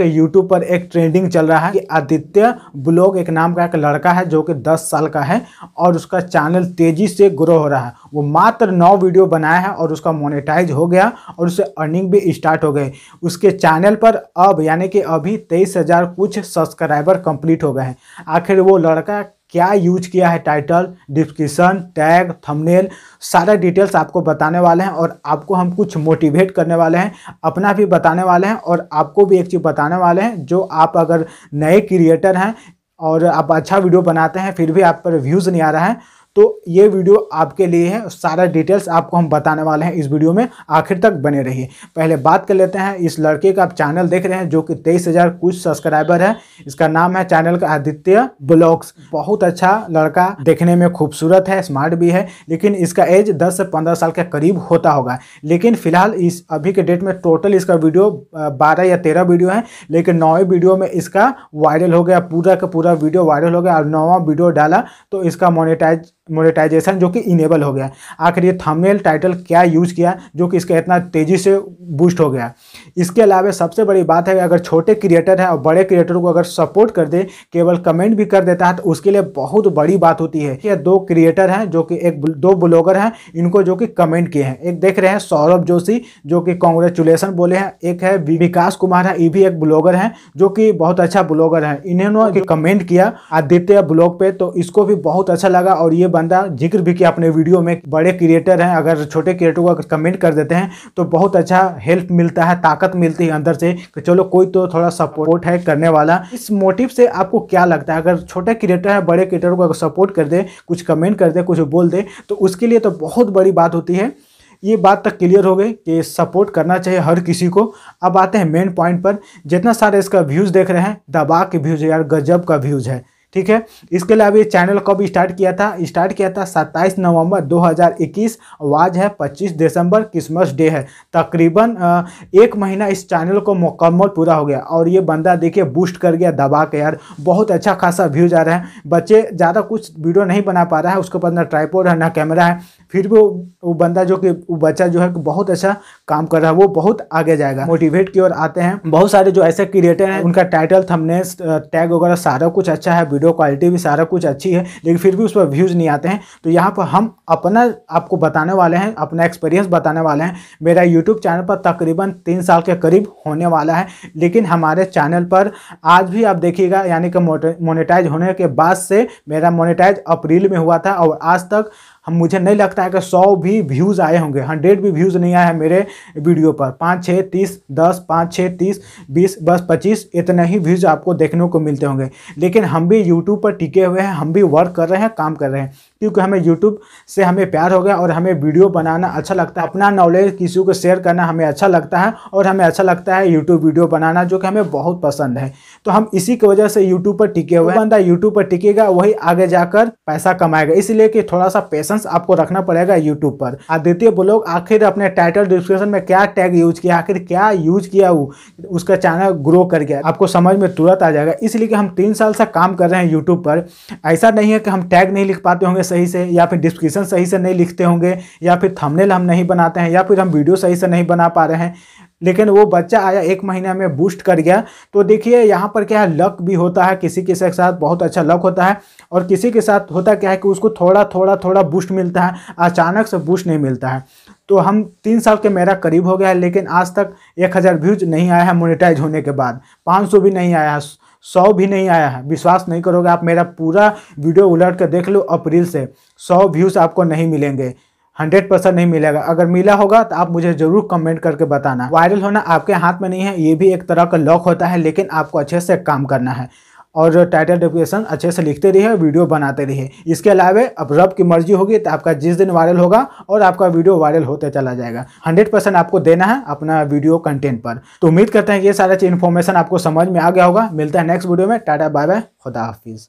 YouTube पर एक trending चल रहा है कि आदित्य ब्लॉग एक नाम का एक लड़का है जो कि 10 साल का है और उसका चैनल तेजी से ग्रो हो रहा है वो मात्र नौ वीडियो बनाया है और उसका मोनेटाइज हो गया और उससे अर्निंग भी स्टार्ट हो गई उसके चैनल पर अब यानी कि अभी तेईस हज़ार कुछ सब्सक्राइबर कंप्लीट हो गए हैं आखिर वो लड़का क्या यूज किया है टाइटल डिस्क्रिप्शन टैग थंबनेल सारे डिटेल्स आपको बताने वाले हैं और आपको हम कुछ मोटिवेट करने वाले हैं अपना भी बताने वाले हैं और आपको भी एक चीज़ बताने वाले हैं जो आप अगर नए क्रिएटर हैं और आप अच्छा वीडियो बनाते हैं फिर भी आप पर व्यूज़ नहीं आ रहा है तो ये वीडियो आपके लिए है सारा डिटेल्स आपको हम बताने वाले हैं इस वीडियो में आखिर तक बने रहिए पहले बात कर लेते हैं इस लड़के का आप चैनल देख रहे हैं जो कि तेईस हज़ार कुछ सब्सक्राइबर है इसका नाम है चैनल का आदित्य ब्लॉग्स बहुत अच्छा लड़का देखने में खूबसूरत है स्मार्ट भी है लेकिन इसका एज दस से पंद्रह साल के करीब होता होगा लेकिन फिलहाल इस अभी के डेट में टोटल इसका वीडियो बारह या तेरह वीडियो है लेकिन नौवे वीडियो में इसका वायरल हो गया पूरा का पूरा वीडियो वायरल हो गया और नौवा वीडियो डाला तो इसका मोनिटाइज मोनेटाइजेशन जो कि इनेबल हो गया आखिर ये थंबनेल टाइटल क्या यूज़ किया जो कि इसका इतना तेज़ी से बूस्ट हो गया इसके अलावा सबसे बड़ी बात है अगर छोटे क्रिएटर हैं और बड़े क्रिएटर को अगर सपोर्ट कर दे केवल कमेंट भी कर देता है तो उसके लिए बहुत बड़ी बात होती है ये दो क्रिएटर हैं जो कि एक दो ब्लॉगर हैं इनको जो कि कमेंट किए हैं एक देख रहे हैं सौरभ जोशी जो कि कॉन्ग्रेचुलेसन बोले हैं एक है विकास कुमार है ये भी एक ब्लॉगर हैं जो कि बहुत अच्छा ब्लॉगर है इन्होंने कमेंट किया आदित्य ब्लॉग पे तो इसको भी बहुत अच्छा लगा और ये बंदा जिक्र भी किया अपने वीडियो में बड़े क्रिएटर हैं अगर छोटे क्रिएटर को अगर कमेंट कर देते हैं तो बहुत अच्छा हेल्प मिलता है ताकत मिलती है अंदर से कि चलो कोई तो थोड़ा सपोर्ट है करने वाला इस मोटिव से आपको क्या लगता है अगर छोटे क्रिएटर है बड़े क्रिएटर को अगर सपोर्ट कर दे कुछ कमेंट कर दे कुछ बोल दे तो उसके लिए तो बहुत बड़ी बात होती है ये बात तक क्लियर हो गई कि सपोर्ट करना चाहिए हर किसी को अब आते हैं मेन पॉइंट पर जितना सारे इसका व्यूज़ देख रहे हैं दबा के व्यूज़ यार गजब का व्यूज़ है ठीक है इसके अलावा ये चैनल कब स्टार्ट किया था स्टार्ट किया था 27 नवंबर 2021 और आज है 25 दिसंबर क्रिसमस डे है तकरीबन एक महीना इस चैनल को मुकम्मल पूरा हो गया और ये बंदा देखिए बूस्ट कर गया दबा के यार बहुत अच्छा खासा व्यूज आ रहा है बच्चे ज़्यादा कुछ वीडियो नहीं बना पा रहा है उसके पास ना ट्राईपोर्ड है ना कैमरा है फिर भी वो बंदा जो कि बच्चा जो है बहुत अच्छा काम कर रहा है वो बहुत आगे जाएगा मोटिवेट की ओर आते हैं बहुत सारे जो ऐसे क्रिएटर हैं उनका टाइटल थमनेस टैग वगैरह सारा कुछ अच्छा है वीडियो वीडियो क्वालिटी भी सारा कुछ अच्छी है लेकिन फिर भी उस पर व्यूज़ नहीं आते हैं तो यहाँ पर हम अपना आपको बताने वाले हैं अपना एक्सपीरियंस बताने वाले हैं मेरा यूट्यूब चैनल पर तकरीबन तीन साल के करीब होने वाला है लेकिन हमारे चैनल पर आज भी आप देखिएगा यानी कि मोनिटाइज होने के बाद से मेरा मोनिटाइज अप्रैल में हुआ था और आज तक हम मुझे नहीं लगता है कि सौ भी व्यूज़ आए होंगे हंड्रेड भी व्यूज़ नहीं आए हैं मेरे वीडियो पर पाँच छः तीस दस पाँच छः तीस बीस बस पच्चीस इतने ही व्यूज़ आपको देखने को मिलते होंगे लेकिन हम भी यूट्यूब पर टिके हुए हैं हम भी वर्क कर रहे हैं काम कर रहे हैं क्योंकि हमें यूट्यूब से हमें प्यार हो गया और हमें वीडियो बनाना अच्छा लगता है अपना नॉलेज किसी को शेयर करना हमें अच्छा लगता है और हमें अच्छा लगता है यूट्यूब वीडियो बनाना जो कि हमें बहुत पसंद है तो हम इसी की वजह से यूट्यूब पर टिके हुए बंदा यूट्यूब पर टिकेगा वही आगे जाकर पैसा कमाएगा इसलिए कि थोड़ा सा पेशेंस आपको रखना पड़ेगा यूट्यूब पर आदित्य ब्लॉग आखिर अपने टाइटल डिस्क्रिप्शन में क्या टैग यूज किया आखिर क्या यूज किया वो उसका चैनल ग्रो कर गया आपको समझ में तुरंत आ जाएगा इसलिए कि हम तीन साल से काम कर रहे हैं रहे हैं यूट्यूब पर ऐसा नहीं है कि हम टैग नहीं लिख पाते होंगे सही से या फिर डिस्क्रिप्शन सही से नहीं लिखते होंगे या फिर थमनेल हम नहीं बनाते हैं या फिर हम वीडियो सही से नहीं बना पा रहे हैं लेकिन वो बच्चा आया एक महीना में बूस्ट कर गया तो देखिए यहाँ पर क्या है लक भी होता है किसी के साथ बहुत अच्छा लक होता है और किसी के साथ होता क्या है कि उसको थोड़ा थोड़ा थोड़ा बूस्ट मिलता है अचानक से बूस्ट नहीं मिलता है तो हम तीन साल के मेरा करीब हो गया है लेकिन आज तक एक हज़ार व्यूज नहीं आया है मोनिटाइज होने के बाद पाँच भी नहीं आया है सौ भी नहीं आया है विश्वास नहीं करोगे आप मेरा पूरा वीडियो उलट कर देख लो अप्रैल से सौ व्यूज़ आपको नहीं मिलेंगे हंड्रेड परसेंट नहीं मिलेगा अगर मिला होगा तो आप मुझे जरूर कमेंट करके बताना वायरल होना आपके हाथ में नहीं है ये भी एक तरह का लॉक होता है लेकिन आपको अच्छे से काम करना है और टाइटल डिप्रेशन अच्छे से लिखते रहिए वीडियो बनाते रहिए इसके अलावा अब रब की मर्जी होगी तो आपका जिस दिन वायरल होगा और आपका वीडियो वायरल होते चला जाएगा हंड्रेड परसेंट आपको देना है अपना वीडियो कंटेंट पर तो उम्मीद करते हैं ये सारा चीज़ इन्फॉर्मेशन आपको समझ में आ गया होगा मिलता है नेक्स्ट वीडियो में टाटा बाय बाय खुदा हाफिज़